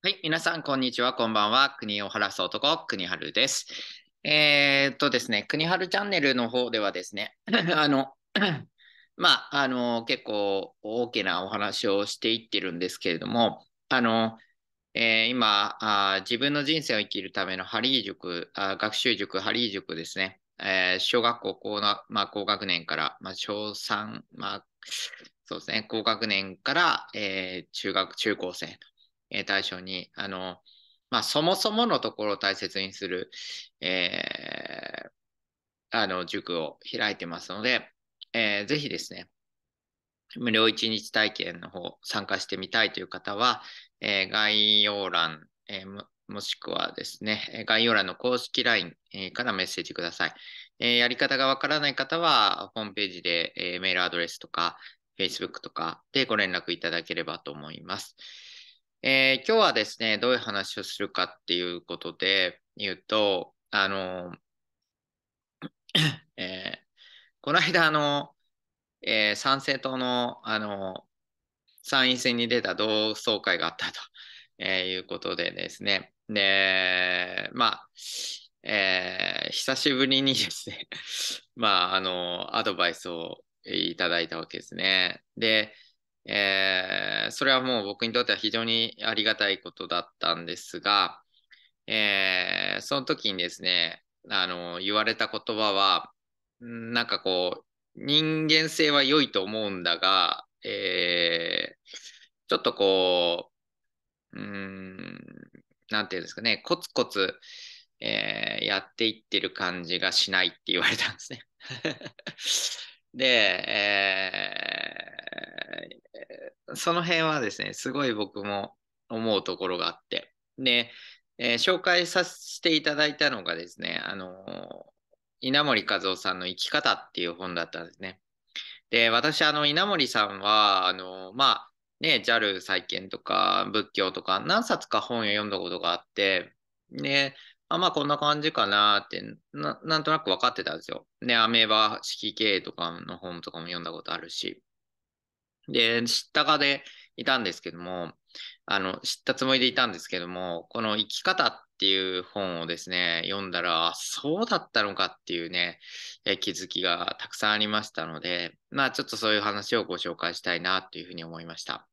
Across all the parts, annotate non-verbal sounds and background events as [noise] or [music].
はい、皆さん、こんにちは、こんばんは。国を晴らす男、国春です。えー、っとですね、国春チャンネルの方ではですね、[laughs] あの、[clears throat] まあ、あの、結構大きなお話をしていってるんですけれども、あの、えー、今あ、自分の人生を生きるためのハリー塾、あ学習塾、ハリー塾ですね、えー、小学校高な、まあ、高学年から、まあ、小3、まあ、そうですね、高学年から、えー、中学、中高生と。えー、対象に、あの、まあ、そもそものところを大切にする、えー、あの、塾を開いてますので、えー、ぜひですね、無料1日体験の方、参加してみたいという方は、えー、概要欄、えー、もしくはですね、概要欄の公式 LINE からメッセージください。えやり方がわからない方は、ホームページで、えメールアドレスとか、Facebook とかでご連絡いただければと思います。えー、今日はですね、どういう話をするかっていうことで言うと、あの、えー、この間、あの、えー、参政党の、あの、参院選に出た同窓会があったと、えいうことでですね、で、まあ、えー、久しぶりにですね [laughs] まあ、あの、アドバイスをいただいたわけですね。で、えーそれはもう僕にとっては非常にありがたいことだったんですが、えー、その時にですね、あの、言われた言葉は、なんかこう、人間性は良いと思うんだが、えー、ちょっとこう、うん、なんていうんですかね、コツコツ、えー、やっていってる感じがしないって言われたんですね。[laughs] で、えその辺はですね、すごい僕も思うところがあって。で、えー、紹介させていただいたのがですね、あの稲森和夫さんの生き方っていう本だったんですね。で、私、あの、稲森さんは、あのまあ、ね、JAL 再建とか仏教とか何冊か本を読んだことがあって、ね、あまあこんな感じかなってなんとなく分かってたんですよ。ね、アメーバ式経営とかの本とかも読んだことあるし。で、知ったかでいたんですけども、あの、知ったつもりでいたんですけども、この生き方っていう本をですね、読んだら、そうだったのかっていうね、気づきがたくさんありましたので、まあちょっとそういう話をご紹介したいなというふうに思いました。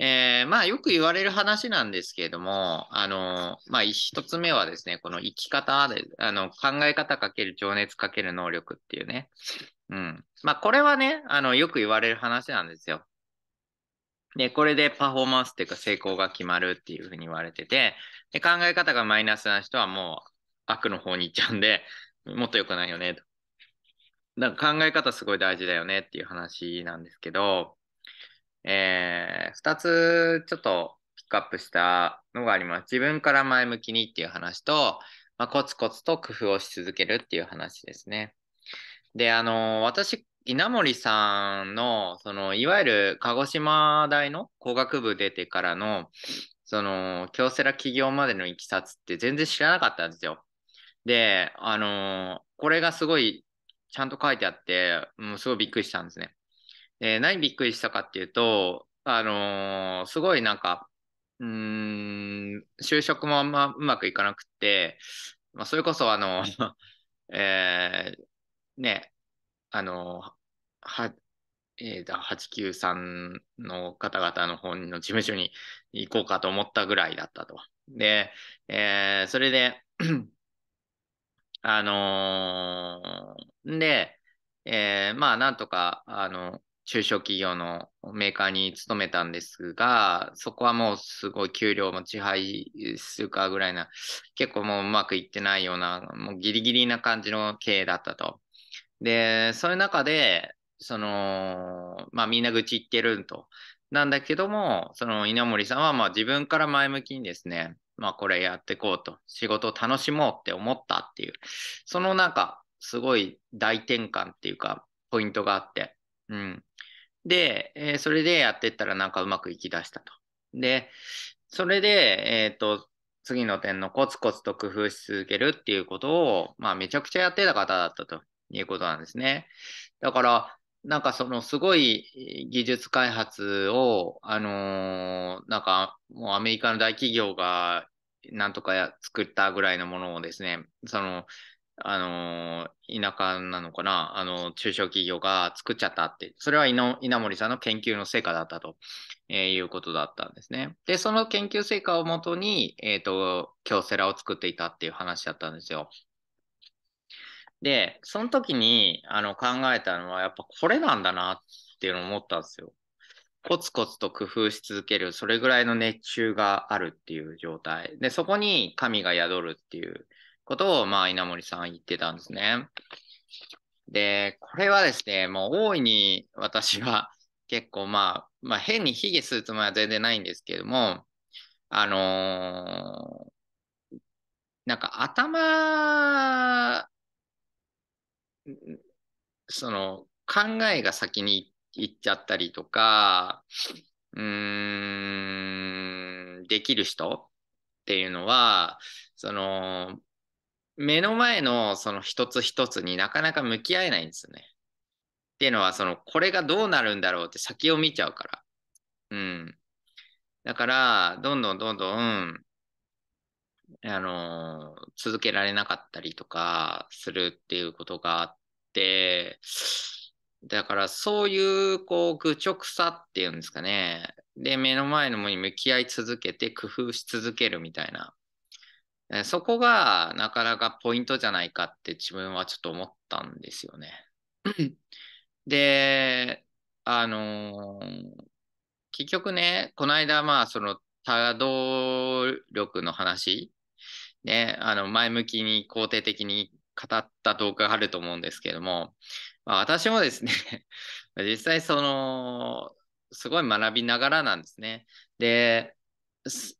えー、まあよく言われる話なんですけれども、あの、まあ一つ目はですね、この生き方で、あの、考え方かける情熱かける能力っていうね、うん。まあ、これはね、あの、よく言われる話なんですよ。で、これでパフォーマンスっていうか成功が決まるっていうふうに言われてて、で考え方がマイナスな人はもう悪の方に行っちゃうんで、[laughs] もっと良くないよねと。だから考え方すごい大事だよねっていう話なんですけど、えー、2つちょっとピックアップしたのがあります。自分から前向きにっていう話と、まあ、コツコツと工夫をし続けるっていう話ですね。で、あの、私、稲森さんの、その、いわゆる鹿児島大の工学部出てからの、その、京セラ起業までのいきさつって全然知らなかったんですよ。で、あのこれがすごいちゃんと書いてあって、もうすごいびっくりしたんですね。で、何びっくりしたかっていうと、あのすごいなんか、うん、就職もあんまうまくいかなくって、まあ、それこそあの、[laughs] えー、ね、あの、は、えー、だ893の方々の本の事務所に行こうかと思ったぐらいだったと。で、えー、それで、[clears throat] あのー、で、えー、まあ、なんとか、あの、中小企業のメーカーに勤めたんですが、そこはもうすごい給料も支配するかぐらいな、結構もううまくいってないような、もうギリギリな感じの経営だったと。で、そういう中で、その、まあみんな愚痴言ってるんと。なんだけども、その稲森さんはまあ自分から前向きにですね、まあこれやっていこうと、仕事を楽しもうって思ったっていう、そのなんか、すごい大転換っていうか、ポイントがあって、うん。で、えー、それでやってったらなんかうまくいきだしたと。で、それで、えっ、ー、と、次の点のコツコツと工夫し続けるっていうことを、まあめちゃくちゃやってた方だったと。いうことなんですね。だから、なんかそのすごい技術開発を、あのー、なんかもうアメリカの大企業がなんとかや作ったぐらいのものをですね、その、あのー、田舎なのかな、あの、中小企業が作っちゃったって、それは稲森さんの研究の成果だったと、えー、いうことだったんですね。で、その研究成果をもとに、えっ、と、京セラを作っていたっていう話だったんですよ。で、その時にあの考えたのは、やっぱこれなんだなっていうのを思ったんですよ。コツコツと工夫し続ける、それぐらいの熱中があるっていう状態。で、そこに神が宿るっていうことを、まあ、稲森さん言ってたんですね。で、これはですね、もう大いに私は結構、まあ、まあ、変に卑下するつもりは全然ないんですけども、あのー、なんか頭その考えが先に行っちゃったりとか、うーん、できる人っていうのは、その、目の前のその一つ一つになかなか向き合えないんですよね。っていうのは、その、これがどうなるんだろうって先を見ちゃうから。うん。だから、どんどんどんどん、あの続けられなかったりとかするっていうことがあって、だからそういうこう愚直さっていうんですかね。で、目の前のものに向き合い続けて工夫し続けるみたいな。そこがなかなかポイントじゃないかって自分はちょっと思ったんですよね。で、あのー、結局ね、この間まあその多動力の話ね、あの前向きに肯定的に語った動画があると思うんですけども、まあ、私もですね [laughs] 実際そのすごい学びながらなんですね。で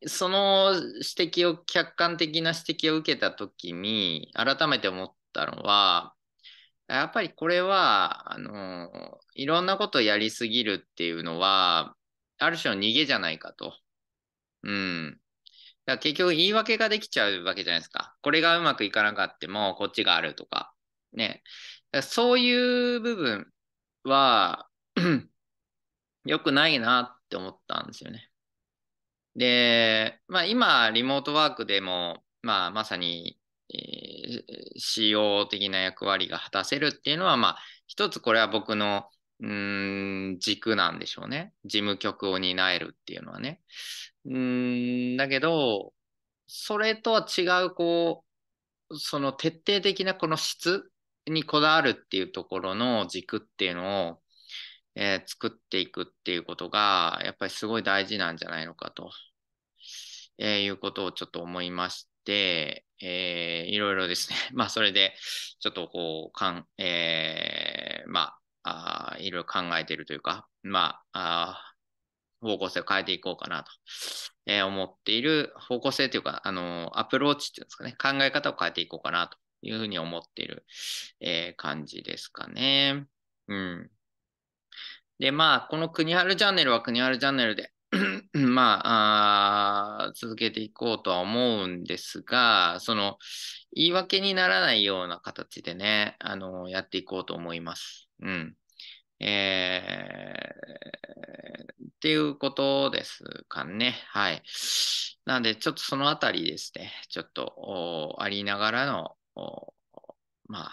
その指摘を客観的な指摘を受けた時に改めて思ったのはやっぱりこれはあのいろんなことをやりすぎるっていうのはある種の逃げじゃないかと。うん、だ結局言い訳ができちゃうわけじゃないですか。これがうまくいかなかっても、こっちがあるとか。ね。だそういう部分は [clears throat] 良くないなって思ったんですよね。で、まあ今、リモートワークでも、まあまさに、えー、使用的な役割が果たせるっていうのは、まあ一つこれは僕のうん、軸なんでしょうね。事務局を担えるっていうのはね。ん、だけど、それとは違う、こう、その徹底的なこの質にこだわるっていうところの軸っていうのを、えー、作っていくっていうことが、やっぱりすごい大事なんじゃないのかと、えー、いうことをちょっと思いまして、えー、いろいろですね、[laughs] まあそれで、ちょっとこう、かんえー、まあ、あいろいろ考えているというか、まあ、あ方向性を変えていこうかなと、えー、思っている方向性というか、あのー、アプローチっていうんですかね、考え方を変えていこうかなというふうに思っている、えー、感じですかね。うん。で、まあ、この国春チャンネルは国春チャンネルで [clears throat] まああ、続けていこうとは思うんですが、その、言い訳にならないような形でね、あの、やっていこうと思います。うん。えー、っていうことですかね。はい。なんで、ちょっとそのあたりですね、ちょっとありながらの、まあ、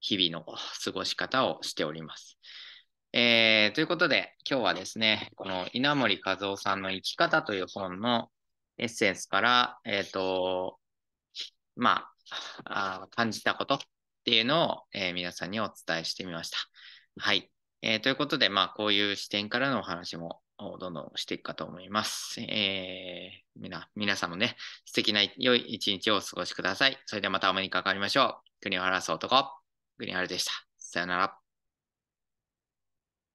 日々の過ごし方をしております。えー、ということで、今日はですね、この稲森和夫さんの生き方という本のエッセンスから、えっ、ー、と、まあ感じたことっていうのを、えー、皆さんにお伝えしてみました。はい。えー、ということで、まあ、こういう視点からのお話もどんどんしていくかと思います。えー、みな、皆さんもね、素敵な良い一日をお過ごしください。それではまたお目にかかりましょう。国原聡とこ、国原でした。さよなら。